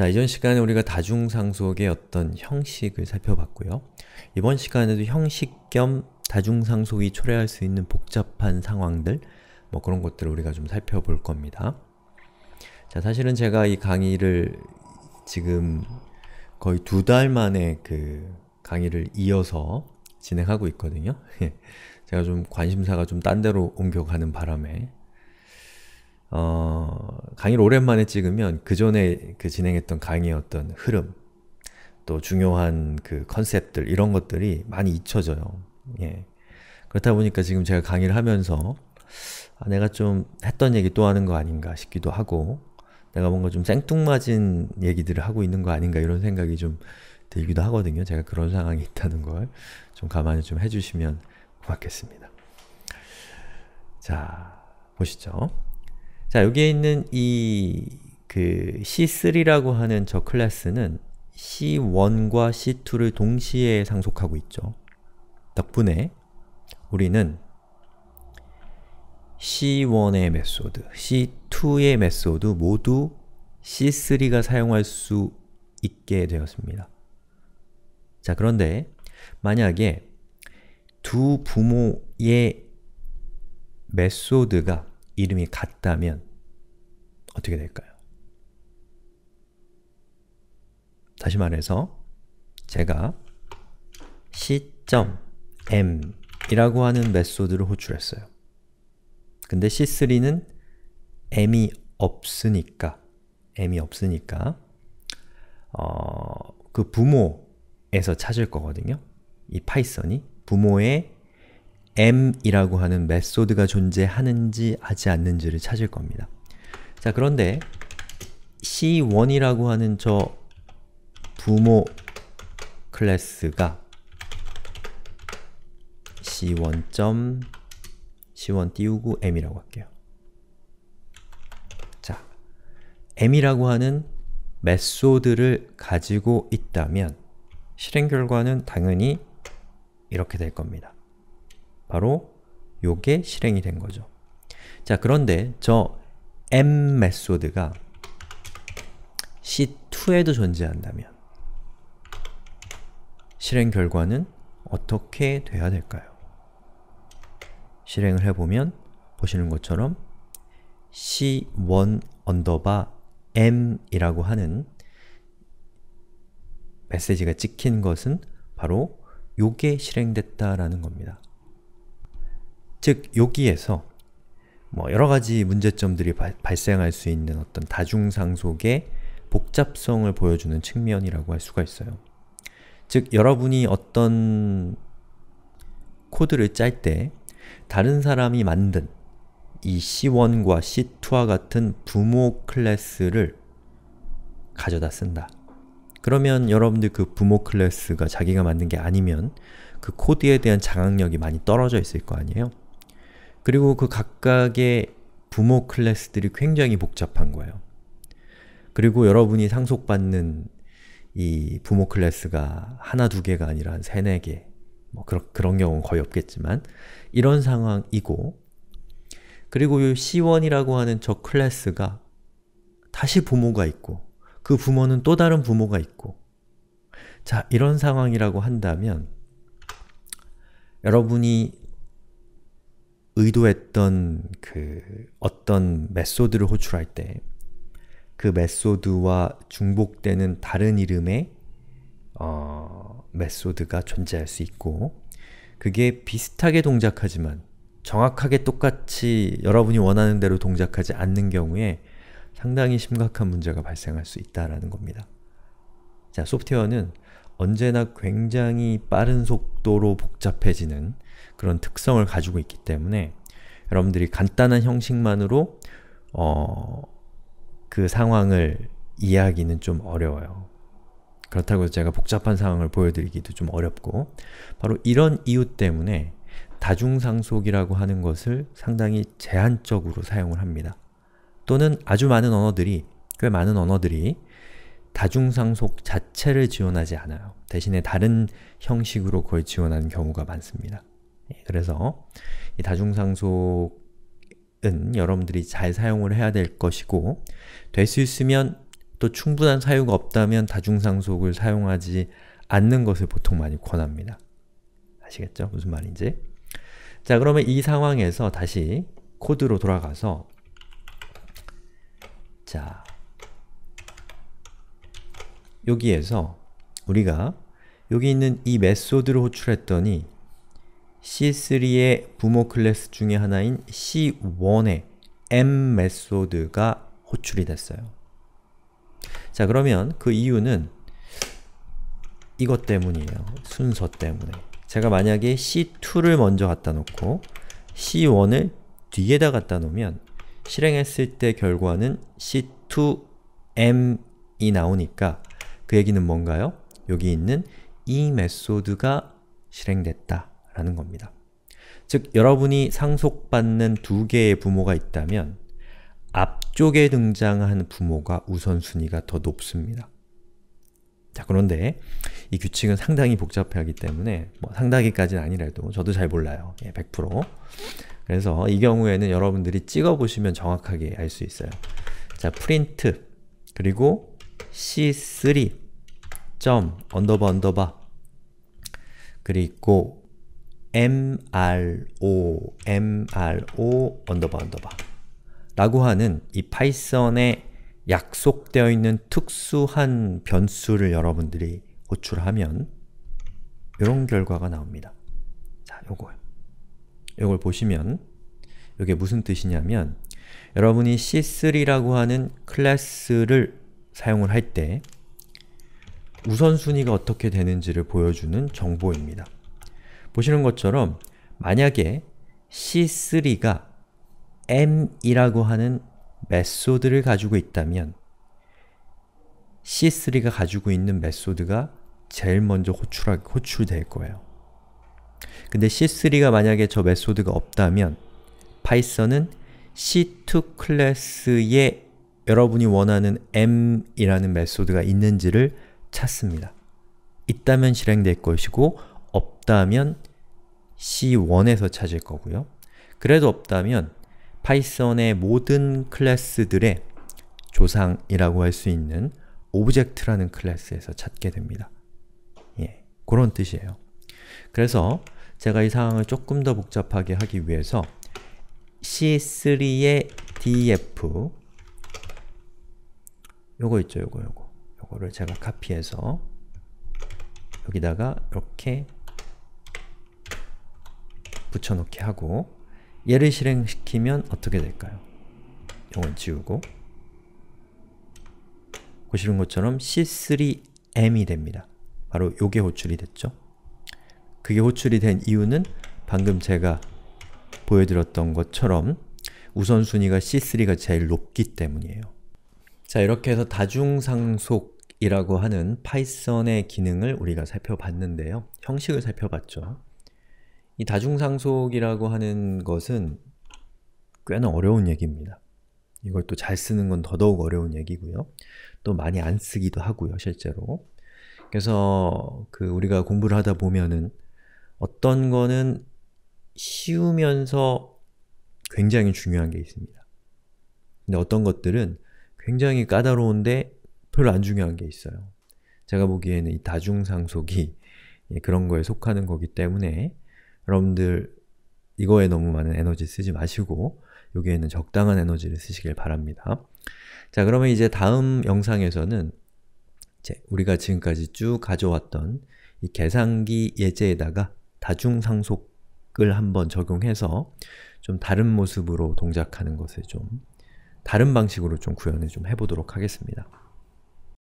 자, 이전 시간에 우리가 다중상속의 어떤 형식을 살펴봤고요. 이번 시간에도 형식 겸 다중상속이 초래할 수 있는 복잡한 상황들 뭐 그런 것들을 우리가 좀 살펴볼 겁니다. 자, 사실은 제가 이 강의를 지금 거의 두 달 만에 그 강의를 이어서 진행하고 있거든요. 제가 좀 관심사가 좀 딴 데로 옮겨가는 바람에 어, 강의를 오랜만에 찍으면 그 전에 그 진행했던 강의의 어떤 흐름, 또 중요한 그 컨셉들, 이런 것들이 많이 잊혀져요. 예. 그렇다 보니까 지금 제가 강의를 하면서 아, 내가 좀 했던 얘기 또 하는 거 아닌가 싶기도 하고 내가 뭔가 좀 생뚱맞은 얘기들을 하고 있는 거 아닌가 이런 생각이 좀 들기도 하거든요. 제가 그런 상황이 있다는 걸 좀 가만히 좀 해주시면 고맙겠습니다. 자, 보시죠. 자, 여기에 있는 이 그 C3라고 하는 저 클래스는 C1과 C2를 동시에 상속하고 있죠. 덕분에 우리는 C1의 메소드, C2의 메소드 모두 C3가 사용할 수 있게 되었습니다. 자, 그런데 만약에 두 부모의 메소드가 이름이 같다면 어떻게 될까요? 다시 말해서 제가 c.m 이라고 하는 메소드를 호출했어요. 근데 c3는 m이 없으니까 m이 없으니까 어, 그 부모에서 찾을 거거든요. 이 파이썬이 부모의 m이라고 하는 메소드가 존재하는지 하지 않는지를 찾을 겁니다. 자 그런데 c1이라고 하는 저 부모 클래스가 c1. c1 띄우고 m이라고 할게요. 자, m이라고 하는 메소드를 가지고 있다면 실행 결과는 당연히 이렇게 될 겁니다. 바로 요게 실행이 된 거죠. 자, 그런데 저 m 메소드가 c2에도 존재한다면 실행 결과는 어떻게 돼야 될까요? 실행을 해보면 보시는 것처럼 c1 언더바 m이라고 하는 메시지가 찍힌 것은 바로 요게 실행됐다라는 겁니다. 즉 여기에서 뭐 여러 가지 문제점들이 바, 발생할 수 있는 어떤 다중상속의 복잡성을 보여주는 측면이라고 할 수가 있어요. 즉 여러분이 어떤 코드를 짤 때 다른 사람이 만든 이 C1과 C2와 같은 부모 클래스를 가져다 쓴다. 그러면 여러분들 그 부모 클래스가 자기가 만든 게 아니면 그 코드에 대한 장악력이 많이 떨어져 있을 거 아니에요? 그리고 그 각각의 부모 클래스들이 굉장히 복잡한 거예요. 그리고 여러분이 상속받는 이 부모 클래스가 하나 두 개가 아니라 한 세네 개, 뭐 그런, 그런 경우는 거의 없겠지만 이런 상황이고 그리고 이 C1이라고 하는 저 클래스가 다시 부모가 있고 그 부모는 또 다른 부모가 있고 자, 이런 상황이라고 한다면 여러분이 의도했던 그 어떤 메소드를 호출할 때 그 메소드와 중복되는 다른 이름의 어, 메소드가 존재할 수 있고 그게 비슷하게 동작하지만 정확하게 똑같이 여러분이 원하는 대로 동작하지 않는 경우에 상당히 심각한 문제가 발생할 수 있다라는 겁니다. 자, 소프트웨어는 언제나 굉장히 빠른 속도로 복잡해지는 그런 특성을 가지고 있기 때문에 여러분들이 간단한 형식만으로 어, 그 상황을 이해하기는 좀 어려워요. 그렇다고 제가 복잡한 상황을 보여드리기도 좀 어렵고 바로 이런 이유 때문에 다중상속이라고 하는 것을 상당히 제한적으로 사용을 합니다. 또는 아주 많은 언어들이, 꽤 많은 언어들이 다중상속 자체를 지원하지 않아요. 대신에 다른 형식으로 그걸 지원하는 경우가 많습니다. 그래서 이 다중상속은 여러분들이 잘 사용을 해야 될 것이고 될 수 있으면 또 충분한 사유가 없다면 다중상속을 사용하지 않는 것을 보통 많이 권합니다. 아시겠죠? 무슨 말인지? 자 그러면 이 상황에서 다시 코드로 돌아가서 자 여기에서 우리가 여기 있는 이 메소드를 호출했더니 C3의 부모 클래스 중에 하나인 C1의 m 메소드가 호출이 됐어요. 자 그러면 그 이유는 이것 때문이에요. 순서 때문에. 제가 만약에 C2를 먼저 갖다 놓고 C1을 뒤에다 갖다 놓으면 실행했을 때 결과는 C2M이 나오니까 그 얘기는 뭔가요? 여기 있는 이 e 메소드가 실행됐다. 라는 겁니다. 즉, 여러분이 상속받는 두 개의 부모가 있다면 앞쪽에 등장한 부모가 우선순위가 더 높습니다. 자, 그런데 이 규칙은 상당히 복잡하기 때문에 뭐 상당히까지는 아니라도 저도 잘 몰라요. 예, 100% 그래서 이 경우에는 여러분들이 찍어보시면 정확하게 알 수 있어요. 자, 프린트 그리고 c3 점 언더바 언더바 그리고 mro, mro, 언더바 언더바 라고 하는 이 파이썬에 약속되어 있는 특수한 변수를 여러분들이 호출하면 이런 결과가 나옵니다. 자, 요거요. 요걸 보시면 이게 무슨 뜻이냐면 여러분이 C3라고 하는 클래스를 사용을 할 때 우선순위가 어떻게 되는지를 보여주는 정보입니다. 보시는 것처럼 만약에 C3가 m이라고 하는 메소드를 가지고 있다면 C3가 가지고 있는 메소드가 제일 먼저 호출, 호출될 거예요. 근데 C3가 만약에 저 메소드가 없다면 파이썬은 C2 클래스에 여러분이 원하는 m이라는 메소드가 있는지를 찾습니다. 있다면 실행될 것이고 없다면 C1에서 찾을 거고요. 그래도 없다면 파이썬의 모든 클래스들의 조상이라고 할 수 있는 오브젝트라는 클래스에서 찾게 됩니다. 예, 그런 뜻이에요. 그래서 제가 이 상황을 조금 더 복잡하게 하기 위해서 C3의 df 요거 있죠, 요거 요거 요거를 제가 카피해서 여기다가 이렇게 붙여넣기 하고 얘를 실행시키면 어떻게 될까요? 이건 지우고 보시는 것처럼 C3M이 됩니다. 바로 요게 호출이 됐죠. 그게 호출이 된 이유는 방금 제가 보여드렸던 것처럼 우선순위가 C3가 제일 높기 때문이에요. 자, 이렇게 해서 다중상속이라고 하는 파이썬의 기능을 우리가 살펴봤는데요. 형식을 살펴봤죠. 이 다중상속이라고 하는 것은 꽤나 어려운 얘기입니다. 이걸 또 잘 쓰는 건 더더욱 어려운 얘기고요. 또 많이 안 쓰기도 하고요, 실제로. 그래서 그 우리가 공부를 하다 보면은 어떤 거는 쉬우면서 굉장히 중요한 게 있습니다. 근데 어떤 것들은 굉장히 까다로운데 별로 안 중요한 게 있어요. 제가 보기에는 이 다중상속이 예, 그런 거에 속하는 거기 때문에 여러분들 이거에 너무 많은 에너지 쓰지 마시고 여기에는 적당한 에너지를 쓰시길 바랍니다. 자, 그러면 이제 다음 영상에서는 이제 우리가 지금까지 쭉 가져왔던 이 계산기 예제에다가 다중상속을 한번 적용해서 좀 다른 모습으로 동작하는 것을 좀 다른 방식으로 좀 구현을 좀 해보도록 하겠습니다.